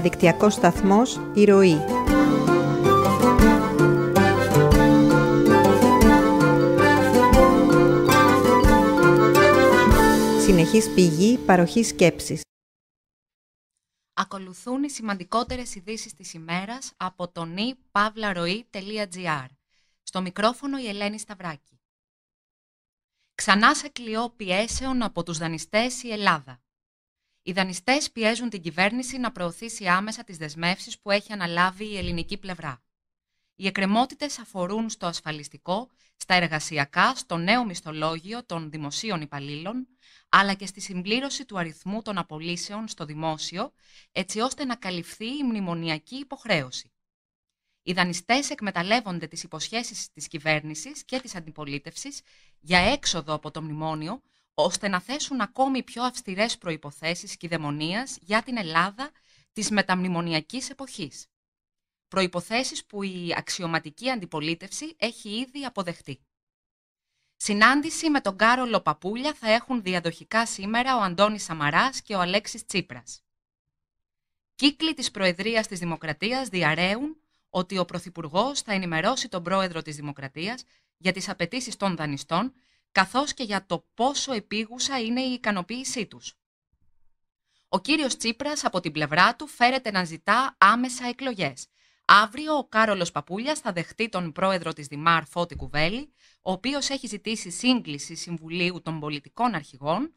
διαδικτυακός σταθμός «Η Ροή». Συνεχής πηγή παροχή σκέψης. Ακολουθούν οι σημαντικότερες ειδήσεις της ημέρας από τον e-pavlaroe.gr. Στο μικρόφωνο η Ελένη Σταυράκη. Ξανά σε κλειό πιέσεων το e στο δανειστές η Ελλάδα. Οι δανειστές πιέζουν την κυβέρνηση να προωθήσει άμεσα τις δεσμεύσεις που έχει αναλάβει η ελληνική πλευρά. Οι εκκρεμότητες αφορούν στο ασφαλιστικό, στα εργασιακά, στο νέο μισθολόγιο των δημοσίων υπαλλήλων, αλλά και στη συμπλήρωση του αριθμού των απολύσεων στο δημόσιο, έτσι ώστε να καλυφθεί η μνημονιακή υποχρέωση. Οι δανειστές εκμεταλλεύονται τις υποσχέσεις της κυβέρνησης και της αντιπολίτευσης για έξοδο από το μνημόνιο, ώστε να θέσουν ακόμη πιο αυστηρές προϋποθέσεις κυδαιμονίας για την Ελλάδα της μεταμνημονιακής εποχής. Προϋποθέσεις που η αξιωματική αντιπολίτευση έχει ήδη αποδεχτεί. Συνάντηση με τον Κάρολο Παπούλια θα έχουν διαδοχικά σήμερα ο Αντώνης Σαμαράς και ο Αλέξης Τσίπρας. Κύκλοι της Προεδρίας της Δημοκρατίας διαραίουν ότι ο Πρωθυπουργός θα ενημερώσει τον Πρόεδρο της Δημοκρατίας για τις απαιτήσεις των δανειστών καθώς και για το πόσο επίγουσα είναι η ικανοποίησή τους. Ο κύριος Τσίπρας από την πλευρά του φέρεται να ζητά άμεσα εκλογές. Αύριο ο Κάρολος Παπούλιας θα δεχτεί τον πρόεδρο της Δημάρ Φώτη Κουβέλη, ο οποίος έχει ζητήσει σύγκληση Συμβουλίου των Πολιτικών Αρχηγών,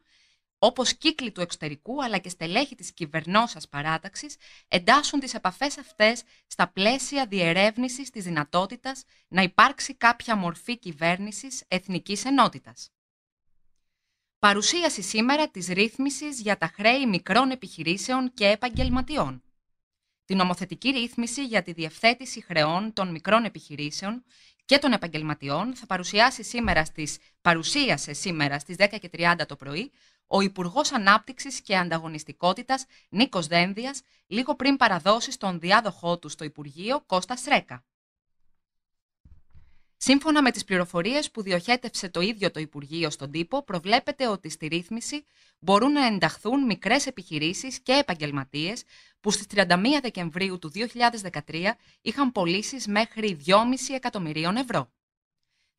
όπως κύκλοι του εξωτερικού αλλά και στελέχη της κυβερνώσας παράταξης, εντάσσουν τις επαφές αυτές στα πλαίσια διερεύνησης της δυνατότητας να υπάρξει κάποια μορφή κυβέρνησης εθνικής ενότητας. Παρουσίαση σήμερα της ρύθμισης για τα χρέη μικρών επιχειρήσεων και επαγγελματιών. Την νομοθετική ρύθμιση για τη διευθέτηση χρεών των μικρών επιχειρήσεων και των επαγγελματιών θα παρουσιάσει σήμερα στις, παρουσίασε σήμερα στις 10.30 το πρωί ο Υπουργός Ανάπτυξης και Ανταγωνιστικότητας Νίκος Δένδιας, λίγο πριν παραδώσει στον διάδοχό του στο Υπουργείο Κώστα Σρέκα. Σύμφωνα με τις πληροφορίες που διοχέτευσε το ίδιο το Υπουργείο στον τύπο, προβλέπεται ότι στη ρύθμιση μπορούν να ενταχθούν μικρές επιχειρήσεις και επαγγελματίες που στις 31 Δεκεμβρίου του 2013 είχαν πωλήσεις μέχρι 2,5 εκατομμυρίων ευρώ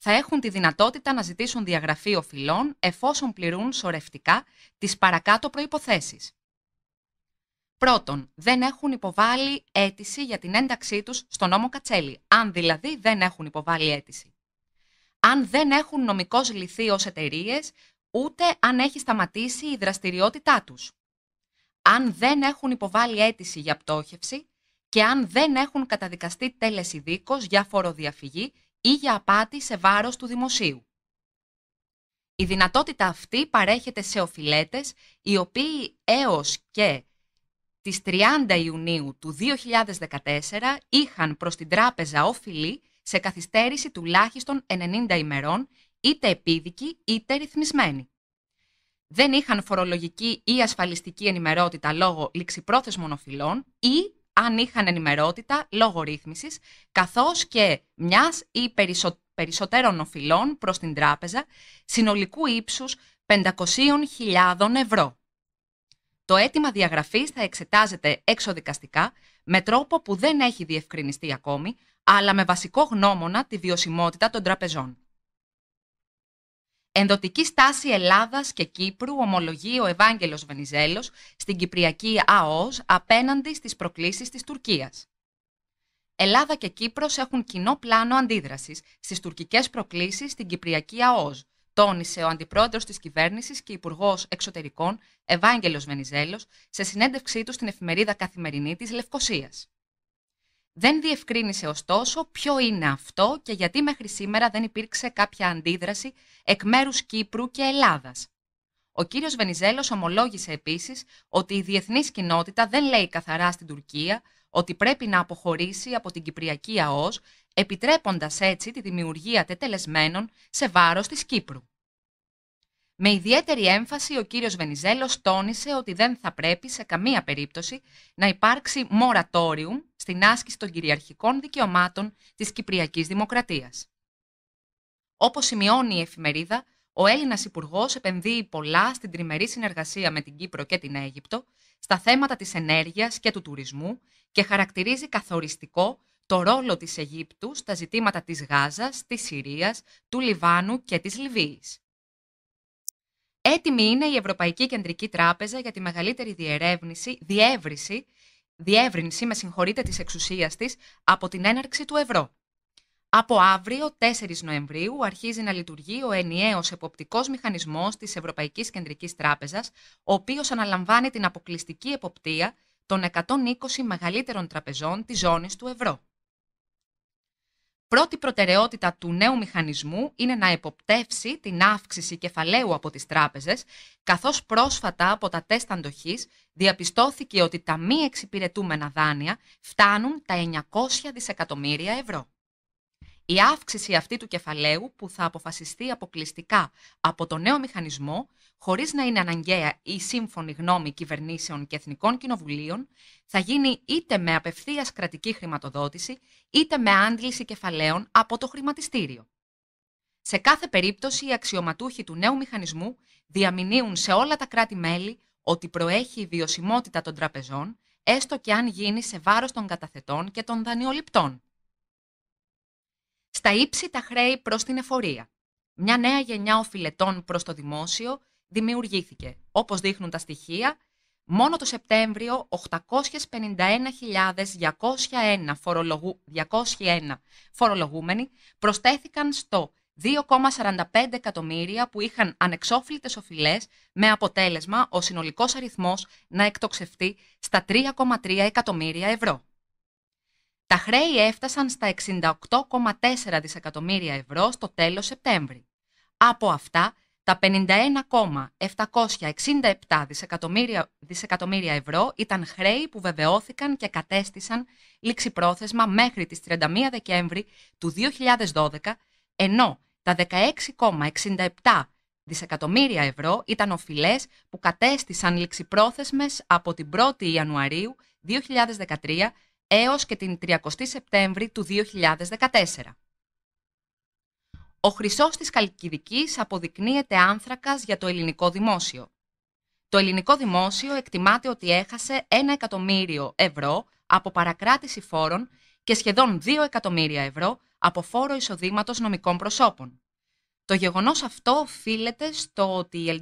θα έχουν τη δυνατότητα να ζητήσουν διαγραφή οφειλών εφόσον πληρούν σωρευτικά τις παρακάτω προϋποθέσεις. Πρώτον, δεν έχουν υποβάλει αίτηση για την ένταξή τους στον νόμο Κατσέλη, αν δηλαδή δεν έχουν υποβάλει αίτηση. Αν δεν έχουν νομικώς λυθεί ως εταιρείες, ούτε αν έχει σταματήσει η δραστηριότητά τους. Αν δεν έχουν υποβάλει αίτηση για πτώχευση και αν δεν έχουν καταδικαστεί τέλεση δίκος για φοροδιαφυγή ή για απάτη σε βάρος του δημοσίου. Η δυνατότητα αυτή παρέχεται σε οφειλέτες οι οποίοι έως και τις 30 Ιουνίου του 2014 είχαν προς την τράπεζα οφειλή σε καθυστέρηση τουλάχιστον 90 ημερών, είτε επίδικη είτε ρυθμισμένη. Δεν είχαν φορολογική ή ασφαλιστική ενημερότητα λόγω ληξιπρόθεσμων οφειλών ή αν είχαν ενημερότητα λόγω ρύθμισης, καθώς και μιας ή περισσότερων οφειλών προς την τράπεζα συνολικού ύψους 500.000 ευρώ. Το αίτημα διαγραφής θα εξετάζεται εξοδικαστικά με τρόπο που δεν έχει διευκρινιστεί ακόμη, αλλά με βασικό γνώμονα τη βιωσιμότητα των τραπεζών. Ενδοτική στάση Ελλάδας και Κύπρου ομολογεί ο Ευάγγελος Βενιζέλος στην Κυπριακή ΑΟΣ απέναντι στις προκλήσεις της Τουρκίας. Ελλάδα και Κύπρος έχουν κοινό πλάνο αντίδρασης στις τουρκικές προκλήσεις στην Κυπριακή ΑΟΣ, τόνισε ο αντιπρόεδρος της κυβέρνησης και υπουργός εξωτερικών Ευάγγελος Βενιζέλος σε συνέντευξή του στην εφημερίδα Καθημερινή της Λευκοσίας. Δεν διευκρίνησε ωστόσο ποιο είναι αυτό και γιατί μέχρι σήμερα δεν υπήρξε κάποια αντίδραση εκ μέρους Κύπρου και Ελλάδας. Ο κύριος Βενιζέλος ομολόγησε επίσης ότι η διεθνής κοινότητα δεν λέει καθαρά στην Τουρκία ότι πρέπει να αποχωρήσει από την Κυπριακή ΑΟΣ, επιτρέποντας έτσι τη δημιουργία τετελεσμένων σε βάρος της Κύπρου. Με ιδιαίτερη έμφαση, ο κύριος Βενιζέλος τόνισε ότι δεν θα πρέπει σε καμία περίπτωση να υπάρξει μορατόριου στην άσκηση των κυριαρχικών δικαιωμάτων της Κυπριακής Δημοκρατίας. Όπως σημειώνει η εφημερίδα, ο Έλληνας Υπουργός επενδύει πολλά στην τριμερή συνεργασία με την Κύπρο και την Αίγυπτο στα θέματα της ενέργειας και του τουρισμού και χαρακτηρίζει καθοριστικό το ρόλο της Αιγύπτου στα ζητήματα της Γάζας, της Συρίας, του Λιβάνου και της Λιβύης. Έτοιμη είναι η Ευρωπαϊκή Κεντρική Τράπεζα για τη μεγαλύτερη διερεύνηση, διεύρυνση, διεύρυνση με συγχωρείτε της εξουσίας της από την έναρξη του ευρώ. Από αύριο, 4 Νοεμβρίου, αρχίζει να λειτουργεί ο ενιαίος εποπτικός μηχανισμός της Ευρωπαϊκής Κεντρικής Τράπεζας, ο οποίος αναλαμβάνει την αποκλειστική εποπτεία των 120 μεγαλύτερων τραπεζών της ζώνης του ευρώ. Πρώτη προτεραιότητα του νέου μηχανισμού είναι να εποπτεύσει την αύξηση κεφαλαίου από τις τράπεζες, καθώς πρόσφατα από τα τεστ αντοχής διαπιστώθηκε ότι τα μη εξυπηρετούμενα δάνεια φτάνουν τα 900 δισεκατομμύρια ευρώ. Η αύξηση αυτή του κεφαλαίου που θα αποφασιστεί αποκλειστικά από το νέο μηχανισμό, χωρίς να είναι αναγκαία η σύμφωνη γνώμη κυβερνήσεων και εθνικών κοινοβουλίων, θα γίνει είτε με απευθείας κρατική χρηματοδότηση, είτε με άντληση κεφαλαίων από το χρηματιστήριο. Σε κάθε περίπτωση, οι αξιωματούχοι του νέου μηχανισμού διαμηνύουν σε όλα τα κράτη-μέλη ότι προέχει η βιωσιμότητα των τραπεζών, έστω και αν γίνει σε βάρος των καταθετών και των δανειοληπτών. Στα ύψη τα χρέη προς την εφορία. Μια νέα γενιά οφιλετών προς το δημόσιο δημιουργήθηκε. Όπως δείχνουν τα στοιχεία, μόνο το Σεπτέμβριο 851.201 φορολογου... φορολογούμενοι προστέθηκαν στο 2,45 εκατομμύρια που είχαν ανεξόφλητες οφειλές με αποτέλεσμα ο συνολικός αριθμός να εκτοξευτεί στα 3,3 εκατομμύρια ευρώ. Τα χρέη έφτασαν στα 68,4 δισεκατομμύρια ευρώ στο τέλος Σεπτέμβρη. Από αυτά, τα 51,767 δισεκατομμύρια, δισεκατομμύρια ευρώ ήταν χρέη που βεβαιώθηκαν και κατέστησαν ληξιπρόθεσμα μέχρι τις 31 Δεκέμβρη του 2012, ενώ τα 16,67 δισεκατομμύρια ευρώ ήταν οφειλές που κατέστησαν ληξιπρόθεσμες από την 1η Ιανουαρίου 2013 έως και την 30 Σεπτέμβρη του 2014. Ο χρυσός της Καλκιδικής αποδεικνύεται άνθρακας για το ελληνικό δημόσιο. Το ελληνικό δημόσιο εκτιμάται ότι έχασε 1 εκατομμύριο ευρώ από παρακράτηση φόρων και σχεδόν 2 εκατομμύρια ευρώ από φόρο εισοδήματος νομικών προσώπων. Το γεγονός αυτό οφείλεται στο ότι η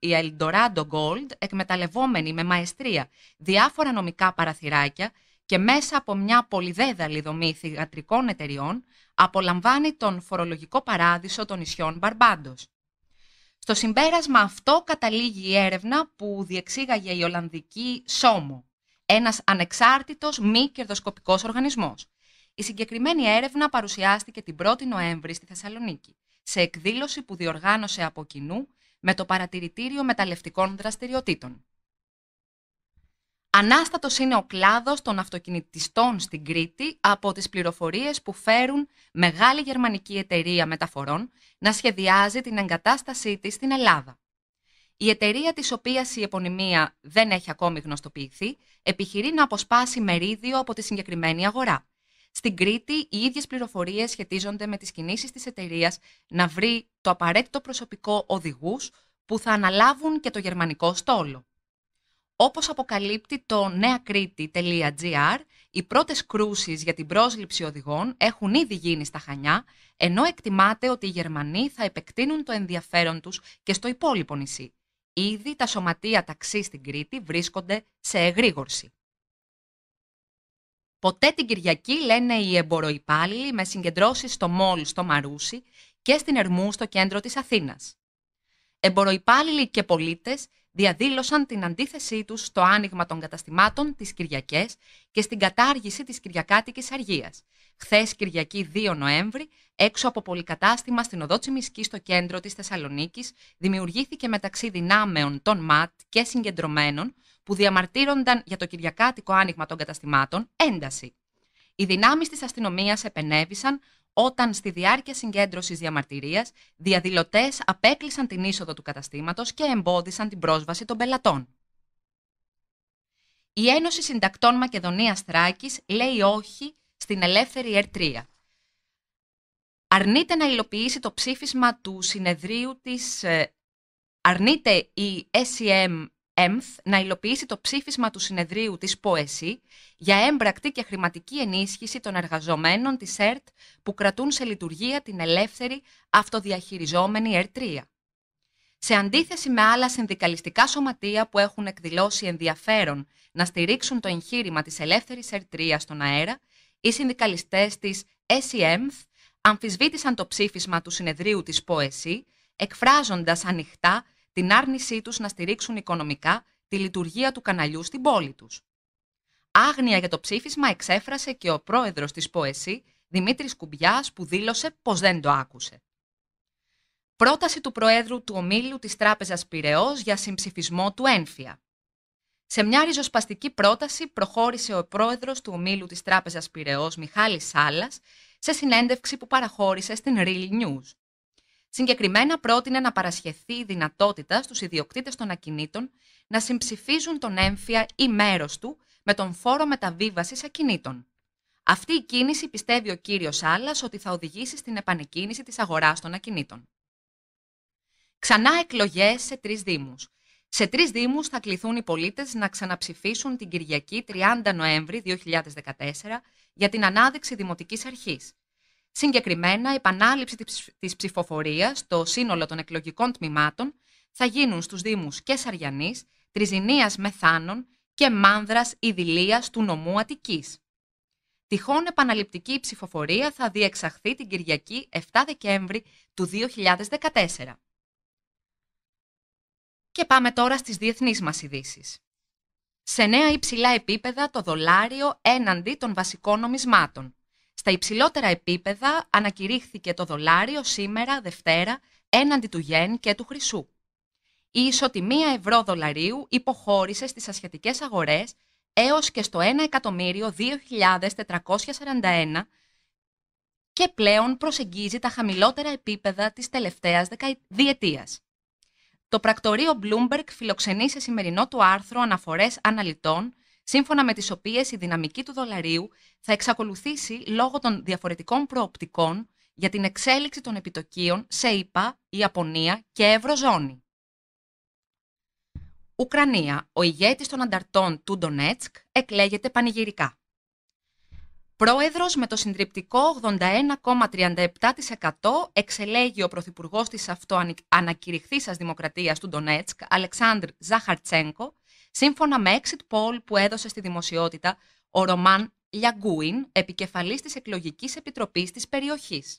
Eldorado Gold, εκμεταλλευόμενη με μαεστρία διάφορα νομικά παραθυράκια, και μέσα από μια πολυδέδαλη δομή θηγατρικών εταιριών απολαμβάνει τον φορολογικό παράδεισο των νησιών Μπαρμπάντος. Στο συμπέρασμα αυτό καταλήγει η έρευνα που διεξήγαγε η Ολλανδική Σόμο, ένας ανεξάρτητος μη κερδοσκοπικός οργανισμός. Η συγκεκριμένη έρευνα παρουσιάστηκε την 1η Νοέμβρη στη Θεσσαλονίκη, σε εκδήλωση που διοργάνωσε από κοινού με το Παρατηρητήριο Μεταλλευτικών Δραστηριοτήτων. Ανάστατος είναι ο κλάδος των αυτοκινητιστών στην Κρήτη από τις πληροφορίες που φέρουν μεγάλη γερμανική εταιρεία μεταφορών να σχεδιάζει την εγκατάστασή της στην Ελλάδα. Η εταιρεία της οποίας η επωνυμία δεν έχει ακόμη γνωστοποιηθεί επιχειρεί να αποσπάσει μερίδιο από τη συγκεκριμένη αγορά. Στην Κρήτη, οι ίδιες πληροφορίες σχετίζονται με τις κινήσεις της εταιρείας να βρει το απαραίτητο προσωπικό οδηγούς που θα αναλάβουν και το γερμανικό στόλο. Όπως αποκαλύπτει το νέακρήτη.gr, οι πρώτες κρούσεις για την πρόσληψη οδηγών έχουν ήδη γίνει στα Χανιά, ενώ εκτιμάται ότι οι Γερμανοί θα επεκτείνουν το ενδιαφέρον τους και στο υπόλοιπο νησί. Ήδη τα σωματεία ταξί στην Κρήτη βρίσκονται σε εγρήγορση. Ποτέ την Κυριακή λένε οι εμποροϊπάλληλοι με συγκεντρώσεις στο Μόλ στο Μαρούσι και στην Ερμού στο κέντρο της Αθήνας. Εμποροϊπάλληλοι και πολίτες διαδήλωσαν την αντίθεσή τους στο άνοιγμα των καταστημάτων τις Κυριακές και στην κατάργηση της Κυριακάτικης Αργίας. Χθες Κυριακή 2 Νοέμβρη, έξω από πολυκατάστημα στην οδό Τσιμισκή στο κέντρο της Θεσσαλονίκης, δημιουργήθηκε μεταξύ δυνάμεων των ΜΑΤ και συγκεντρωμένων που διαμαρτύρονταν για το Κυριακάτικο άνοιγμα των καταστημάτων ένταση. Οι δυνάμεις της αστυνομίας επενέβησαν όταν στη διάρκεια συγκέντρωσης διαμαρτυρίας διαδηλωτές απέκλεισαν την είσοδο του καταστήματος και εμπόδισαν την πρόσβαση των πελατών. Η Ένωση Συντακτών Μακεδονίας Θράκης λέει όχι στην ελεύθερη ΕΡΤΡΙΑ. Αρνείται να υλοποιήσει το ψήφισμα του συνεδρίου της... Ε, αρνείται η SEM ΕΜΦ να υλοποιήσει το ψήφισμα του συνεδρίου της ΠΟΕΣΥ για έμπρακτη και χρηματική ενίσχυση των εργαζομένων της ΕΡΤ που κρατούν σε λειτουργία την ελεύθερη αυτοδιαχειριζόμενη ΕΡΤΡΙΑ. Σε αντίθεση με άλλα συνδικαλιστικά σωματεία που έχουν εκδηλώσει ενδιαφέρον να στηρίξουν το εγχείρημα της ελεύθερης ΕΡΤΡΙΑ στον αέρα, οι συνδικαλιστές της ΕΣΥΕΜΘ αμφισβήτησαν το ψήφισμα του συνεδρίου της ΠΟΕΣΥ, εκφράζοντας ανοιχτά την άρνησή τους να στηρίξουν οικονομικά τη λειτουργία του καναλιού στην πόλη τους. Άγνοια για το ψήφισμα εξέφρασε και ο πρόεδρος της ΠΟΕΣΥ, Δημήτρης Κουμπιάς, που δήλωσε πως δεν το άκουσε. Πρόταση του Προέδρου του Ομίλου της Τράπεζας Πυραιός για συμψηφισμό του ένφια. Σε μια ριζοσπαστική πρόταση προχώρησε ο πρόεδρος του ομίλου της Τράπεζας Πυραιός Μιχάλης Σάλλας σε συνέντευξη που παραχώρησε στην Real News. Συγκεκριμένα πρότεινε να παρασχεθεί η δυνατότητα στους ιδιοκτήτες των ακινήτων να συμψηφίζουν τον έμφυα ή μέρος του με τον φόρο μεταβίβασης ακινήτων. Αυτή η κίνηση πιστεύει ο κύριος Άλλας ότι θα οδηγήσει στην επανεκκίνηση της αγοράς των ακινήτων. Ξανά εκλογές σε τρεις δήμους. Σε τρεις δήμους θα κληθούν οι πολίτες να ξαναψηφίσουν την Κυριακή 30 Νοέμβρη 2014 για την ανάδειξη Δημοτικής Αρχής, Συγκεκριμένα, η επανάληψη της ψηφοφορίας στο σύνολο των εκλογικών τμήματων θα γίνουν στους Δήμους και Σαριανή, Τριζινία Μεθάνων και Μάνδρας Ιδηλίας του νομού Αττικής. Τυχόν επαναληπτική ψηφοφορία θα διεξαχθεί την Κυριακή 7 Δεκέμβρη του 2014. Και πάμε τώρα στις διεθνείς μας ειδήσεις. Σε νέα υψηλά επίπεδα το δολάριο έναντι των βασικών νομισμάτων. Στα υψηλότερα επίπεδα ανακηρύχθηκε το δολάριο σήμερα, Δευτέρα, έναντι του γεν και του χρυσού. Η ισοτιμία ευρώ-δολαρίου υποχώρησε στις ασχετικές αγορές έως και στο 1.2.441 και πλέον προσεγγίζει τα χαμηλότερα επίπεδα της τελευταίας διετίας. Το πρακτορείο Bloomberg φιλοξενεί σε σημερινό του άρθρο αναφορές αναλυτών σύμφωνα με τις οποίες η δυναμική του δολαρίου θα εξακολουθήσει λόγω των διαφορετικών προοπτικών για την εξέλιξη των επιτοκίων σε ΙΠΑ, Ιαπωνία και Ευρωζώνη. Ουκρανία, ο ηγέτης των ανταρτών του Ντονέτσκ, εκλέγεται πανηγυρικά. Πρόεδρος με το συντριπτικό 81,37% εξελέγει ο Πρωθυπουργός της αυτοανακηρυχθήσας δημοκρατίας του Ντονέτσκ, Αλεξάνδρ Ζαχαρτσένκο, Σύμφωνα με exit poll που έδωσε στη δημοσιότητα ο Ρωμάν Λιαγκούιν, επικεφαλής της εκλογικής επιτροπής της περιοχής.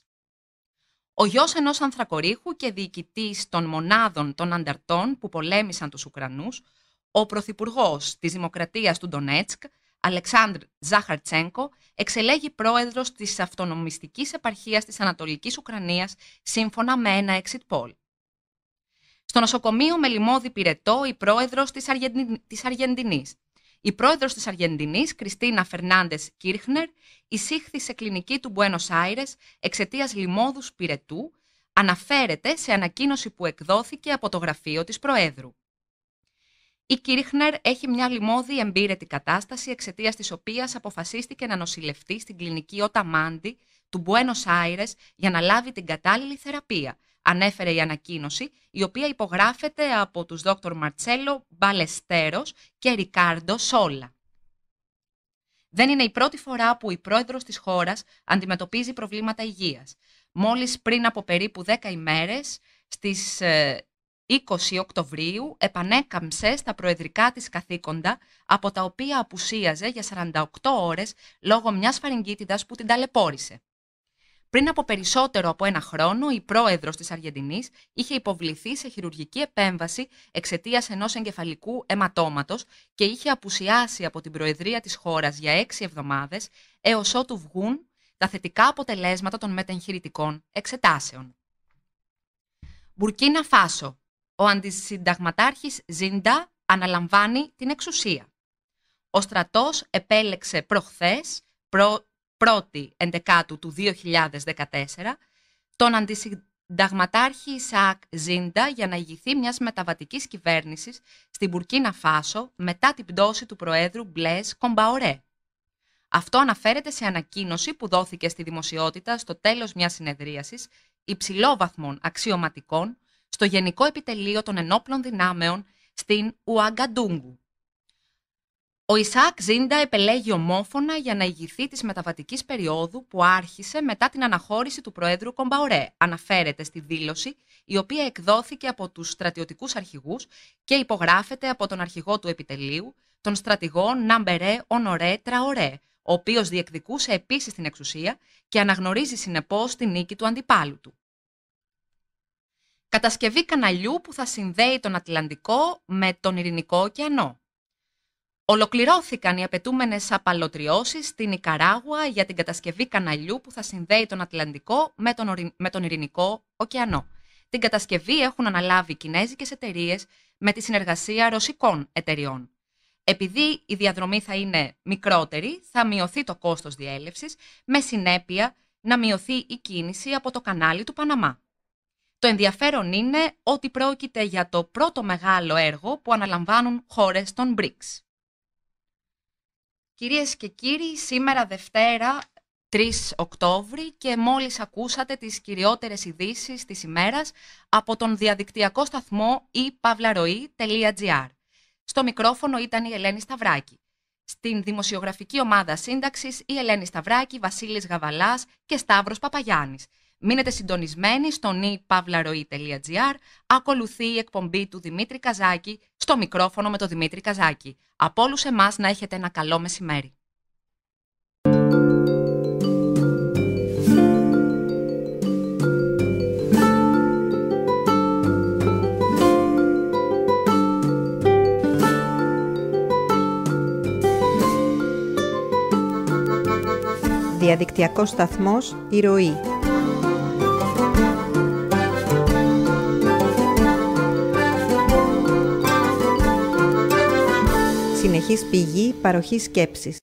Ο γιος ενός ανθρακορίχου και διοικητής των μονάδων των ανταρτών που πολέμησαν τους Ουκρανούς, ο Πρωθυπουργός της Δημοκρατίας του Ντονέτσκ, Αλεξάνδρ Ζάχαρτσένκο, εξελέγει πρόεδρος της αυτονομιστικής επαρχίας της Ανατολικής Ουκρανίας σύμφωνα με ένα exit poll. Στο νοσοκομείο με λιμόδι πυρετό η πρόεδρος της Αργεντινή, Κριστήνα Φερνάντε Κύρχνερ, ησύχθησε κλινική του Μπουένο Σάιρε εξαιτία λυμόδου Πυρετού, αναφέρεται σε ανακύνωση που εκδόθηκε από το γραφείο τη Προεδρού. Η Κύριχνερ έχει μια λυμώδη εμπειρία κατάσταση εξαιτία της οποία Κριστίνα Φερνάντες Κίρχνερ, εισήχθη σε κλινική του Μπουένος Άιρες εξαιτια λιμόδους πυρετού, αναφέρεται σε ανακοίνωση που εκδόθηκε από το γραφείο της Προέδρου. Η Κίρχνερ έχει μια λιμόδι εμπύρετη κατάσταση εξαιτίας της οποίας αποφασίστηκε να νοσηλευτεί στην κλινική Οταμάντη του Μπουένο Άιρε για να λάβει την κατάλληλη θεραπεία, ανέφερε η ανακοίνωση, η οποία υπογράφεται από τους Δόκτωρ Μαρτσέλο Μπαλεστέρος και Ρικάρντο Σόλα. Δεν είναι η πρώτη φορά που η πρόεδρος της χώρας αντιμετωπίζει προβλήματα υγείας. Μόλις πριν από περίπου 10 ημέρες, στις 20 ε, Οκτωβρίου επανέκαμψε στα προεδρικά της καθήκοντα, από τα οποία απουσίαζε για 48 ώρες λόγω μιας φαρυγγίτιδας που την ταλαιπώρησε. Πριν από περισσότερο από ένα χρόνο, η πρόεδρος της Αργεντινής είχε υποβληθεί σε χειρουργική επέμβαση εξαιτίας ενός εγκεφαλικού αιματώματος και είχε απουσιάσει από την Προεδρία της χώρας για έξι εβδομάδες, έως ότου βγουν τα θετικά αποτελέσματα των μετεγχειρητικών εξετάσεων. Μπουρκίνα Φάσο. Ο αντισυνταγματάρχης Ζίντα αναλαμβάνει την εξουσία. Ο στρατός επέλεξε προχθές 1η Εντεκάτου του 2014 τον αντισυνταγματάρχη Ισαάκ Ζίντα για να ηγηθεί μιας μεταβατικής κυβέρνησης στην Μπουρκίνα Φάσο μετά την πτώση του Προέδρου Μπλες Κομπαορέ. Αυτό αναφέρεται σε ανακοίνωση που δόθηκε στη δημοσιότητα στο τέλος μιας συνεδρίασης υψηλόβαθμων αξιωματικών στο Γενικό Επιτελείο των Ενόπλων Δυνάμεων στην Ουαγκαντούγκου. Ο Ισάκ Ζίντα επελέγει ομόφωνα για να ηγηθεί της μεταβατικής περίοδου που άρχισε μετά την αναχώρηση του Προέδρου Κομπαορέ, αναφέρεται στη δήλωση η οποία εκδόθηκε από τους στρατιωτικούς αρχηγούς και υπογράφεται από τον αρχηγό του επιτελείου, τον στρατηγό Ναμπερέ Ονορέ Τραορέ, ο οποίος διεκδικούσε επίσης την εξουσία και αναγνωρίζει συνεπώς τη νίκη του αντιπάλου του. Κατασκευή καναλιού που θα συνδέει τον Ατλαντικό με τον Ειρηνικό ωκεανό. Ολοκληρώθηκαν οι απαιτούμενες απαλωτριώσεις στην Ικαράγουα για την κατασκευή καναλιού που θα συνδέει τον Ατλαντικό με τον, Ορι... με Ειρηνικό ωκεανό. Την κατασκευή έχουν αναλάβει κινέζικέ εταιρείες με τη συνεργασία ρωσικών εταιριών. Επειδή η διαδρομή θα είναι μικρότερη, θα μειωθεί το κόστος διέλευσης με συνέπεια να μειωθεί η κίνηση από το κανάλι του Παναμά. Το ενδιαφέρον είναι ότι πρόκειται για το πρώτο μεγάλο έργο που αναλαμβάνουν χώρες των BRICS. Κυρίες και κύριοι, σήμερα Δευτέρα 3 Οκτώβρη και μόλις ακούσατε τις κυριότερες ειδήσεις της ημέρας από τον διαδικτυακό σταθμό e-pavlaroi.gr. Στο μικρόφωνο ήταν η Ελένη Σταυράκη. Στην δημοσιογραφική ομάδα σύνταξης η Ελένη Σταυράκη, Βασίλης Γαβαλάς και Σταύρος Παπαγιάννης. Μείνετε συντονισμένοι στο nipavlaroi.gr. Ακολουθεί η εκπομπή του Δημήτρη Καζάκη στο μικρόφωνο με τον Δημήτρη Καζάκη. Από όλους εμάς να έχετε ένα καλό μεσημέρι. Διαδικτυακός σταθμός «Η Ροή» συνεχής πηγή παροχής σκέψης.